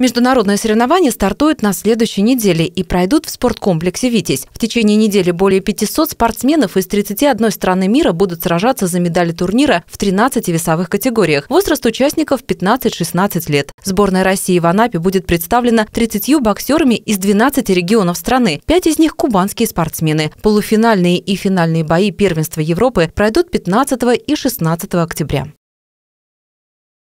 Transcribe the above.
Международные соревнования стартуют на следующей неделе и пройдут в спорткомплексе «Витязь». В течение недели более 500 спортсменов из 31 страны мира будут сражаться за медали турнира в 13 весовых категориях. Возраст участников 15-16 лет. Сборная России в Анапе будет представлена 30 боксерами из 12 регионов страны. Пять из них – кубанские спортсмены. Полуфинальные и финальные бои первенства Европы пройдут 15 и 16 октября.